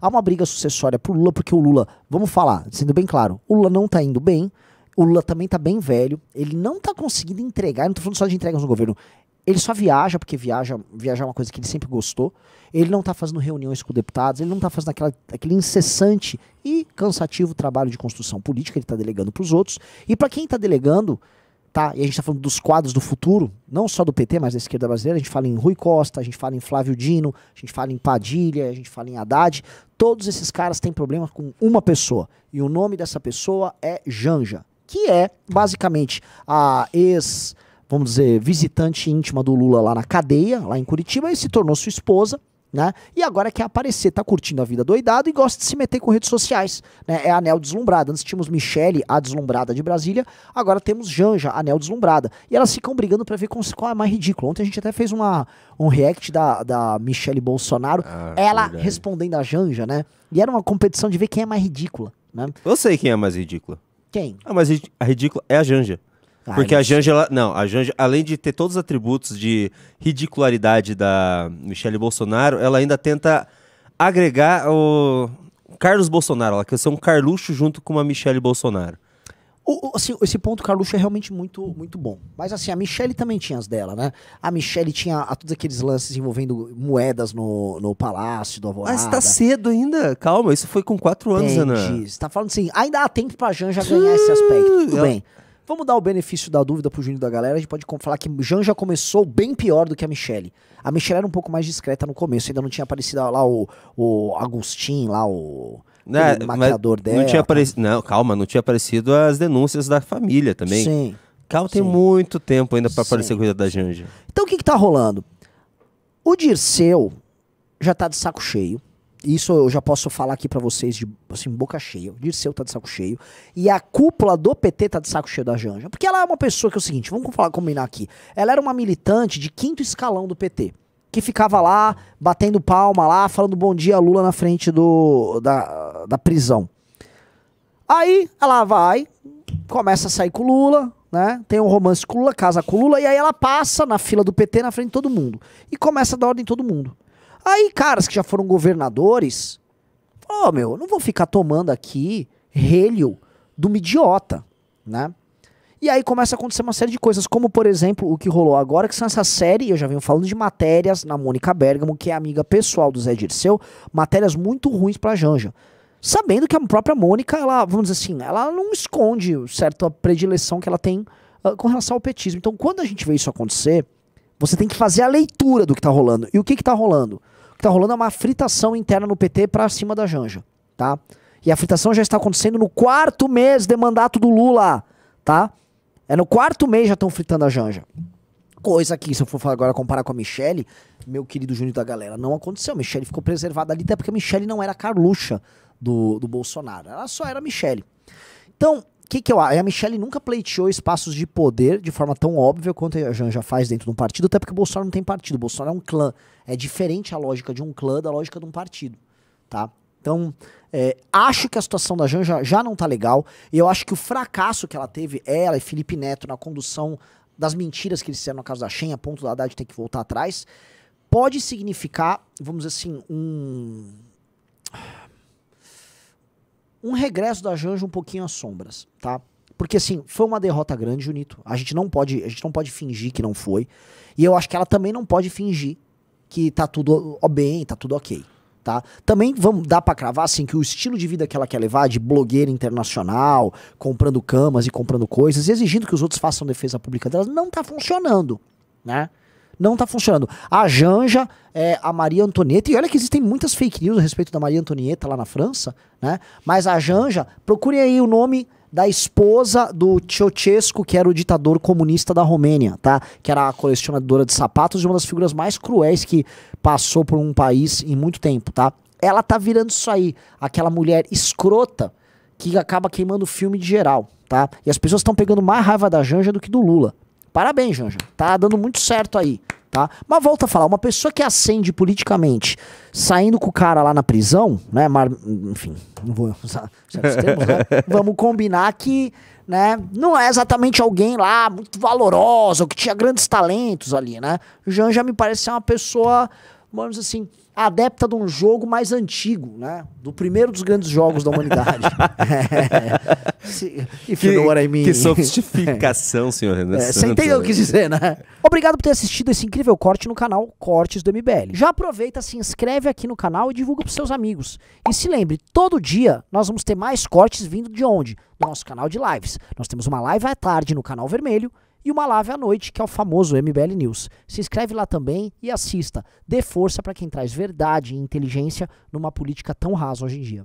Há uma briga sucessória pro Lula, porque o Lula, vamos falar, sendo bem claro, o Lula não tá indo bem, o Lula também tá bem velho, ele não tá conseguindo entregar, eu não tô falando só de entregas no governo, ele só viaja, porque viaja, viajar é uma coisa que ele sempre gostou. Ele não está fazendo reuniões com deputados, ele não está fazendo aquela, aquele incessante e cansativo trabalho de construção política, ele está delegando para os outros. E para quem está delegando, Tá, e a gente está falando dos quadros do futuro, não só do PT, mas da esquerda brasileira. A gente fala em Rui Costa, a gente fala em Flávio Dino, a gente fala em Padilha, a gente fala em Haddad. Todos esses caras têm problema com uma pessoa. E o nome dessa pessoa é Janja, que é basicamente a ex, vamos dizer, visitante íntima do Lula lá na cadeia, lá em Curitiba, e se tornou sua esposa. Né? E agora quer aparecer, tá curtindo a vida doidado e gosta de se meter com redes sociais, né? É a Anel Deslumbrada. Antes tínhamos Michelle, a deslumbrada de Brasília, agora temos Janja, a Anel Deslumbrada. E elas ficam brigando para ver qual é mais ridículo. Ontem a gente até fez uma, um react da, da Michelle Bolsonaro, ah, ela verdade. respondendo a Janja, né? E era uma competição de ver quem é mais ridícula, né? Eu sei quem é mais ridícula. Quem? Ah, a mais ridícula é a Janja. Porque a Janja, não, a Janja, além de ter todos os atributos de ridicularidade da Michelle Bolsonaro, ela ainda tenta agregar o Carlos Bolsonaro, ela quer ser um Carluxo junto com uma Michelle Bolsonaro. O, assim, esse ponto Carluxo é realmente muito, muito bom. Mas assim, a Michelle também tinha as dela, né? A Michelle tinha a, todos aqueles lances envolvendo moedas no, no palácio do Alvorada. Mas tá cedo ainda. Calma, isso foi com quatro anos, Entendi. Ana. Você tá falando assim, ainda há tempo pra Janja ganhar esse aspecto. Tudo Eu... bem. Vamos dar o benefício da dúvida pro Júnior da galera. A gente pode falar que Jean já começou bem pior do que a Michelle. A Michelle era um pouco mais discreta no começo, ainda não tinha aparecido lá o, o Agostinho, lá o. Né, marcador maquiador dela. Não, tinha tá? apareci... não, calma, não tinha aparecido as denúncias da família também. Sim. Cal tem Sim. muito tempo ainda para aparecer coisa da Janja. Então o que, que tá rolando? O Dirceu já tá de saco cheio isso eu já posso falar aqui para vocês de assim, boca cheia. O Dirceu tá de saco cheio. E a cúpula do PT tá de saco cheio da Janja. Porque ela é uma pessoa que é o seguinte, vamos falar, combinar aqui. Ela era uma militante de quinto escalão do PT. Que ficava lá, batendo palma lá, falando bom dia Lula na frente do, da, da prisão. Aí ela vai, começa a sair com o Lula, né? Tem um romance com o Lula, casa com o Lula, e aí ela passa na fila do PT na frente de todo mundo. E começa a dar ordem em todo mundo. Aí, caras que já foram governadores, ó, oh, meu, não vou ficar tomando aqui relho de idiota, né? E aí começa a acontecer uma série de coisas, como por exemplo o que rolou agora, que são essa série, eu já venho falando de matérias na Mônica Bergamo, que é amiga pessoal do Zé Dirceu, matérias muito ruins pra Janja. Sabendo que a própria Mônica, ela, vamos dizer assim, ela não esconde certa predileção que ela tem uh, com relação ao petismo. Então, quando a gente vê isso acontecer, você tem que fazer a leitura do que está rolando. E o que está rolando? O que está rolando é uma fritação interna no PT para cima da Janja, tá? E a fritação já está acontecendo no quarto mês de mandato do Lula, tá? É no quarto mês já estão fritando a Janja. Coisa que, se eu for agora comparar com a Michelle, meu querido Júnior da galera, não aconteceu. A Michelle ficou preservada ali, até porque a Michelle não era a Carluxa do, do Bolsonaro. Ela só era a Michelle. Então, que, que eu acho? É, a Michelle nunca pleiteou espaços de poder de forma tão óbvia quanto a Janja faz dentro de um partido, até porque o Bolsonaro não tem partido. O Bolsonaro é um clã. É diferente a lógica de um clã da lógica de um partido. Tá? Então, é, acho que a situação da Janja já não tá legal. E eu acho que o fracasso que ela teve, ela e Felipe Neto, na condução das mentiras que eles fizeram na casa da Shen, a ponto da Haddad ter que voltar atrás, pode significar, vamos dizer assim, um um regresso da Janja um pouquinho às sombras, tá? Porque assim, foi uma derrota grande, Junito. A gente não pode, a gente não pode fingir que não foi. E eu acho que ela também não pode fingir que tá tudo bem, tá tudo ok. Tá? Também vamos dar para cravar assim que o estilo de vida que ela quer levar de blogueira internacional, comprando camas e comprando coisas, exigindo que os outros façam defesa pública dela, não tá funcionando, né? não está funcionando. A Janja, é, a Maria Antonieta, e olha que existem muitas fake news a respeito da Maria Antonieta lá na França, né? Mas a Janja, procurem aí o nome da esposa do Ceausescu, que era o ditador comunista da Romênia, tá? Que era a colecionadora de sapatos e uma das figuras mais cruéis que passou por um país em muito tempo, tá? Ela tá virando isso aí, aquela mulher escrota que acaba queimando o filme de geral, tá? E as pessoas estão pegando mais raiva da Janja do que do Lula. Parabéns, Janja. Tá dando muito certo aí tá? Mas volta a falar, uma pessoa que acende politicamente, saindo com o cara lá na prisão, né? Mar... Enfim, não vou usar certos termos, né? Vamos combinar que, né? Não é exatamente alguém lá muito valorosa, que tinha grandes talentos ali, né? Jean já me parece ser uma pessoa vamos assim, adepta de um jogo mais antigo, né? Do primeiro dos grandes jogos da humanidade. que, I mean. que sofisticação, senhor Renan. É, você entendeu o que dizer, né? Obrigado por ter assistido esse incrível corte no canal Cortes do MBL. Já aproveita, se inscreve aqui no canal e divulga para seus amigos. E se lembre, todo dia nós vamos ter mais cortes vindo de onde? Do nosso canal de lives. Nós temos uma live à tarde no canal vermelho e uma live à noite, que é o famoso MBL News. Se inscreve lá também e assista. Dê força para quem traz verdade e inteligência numa política tão rasa hoje em dia.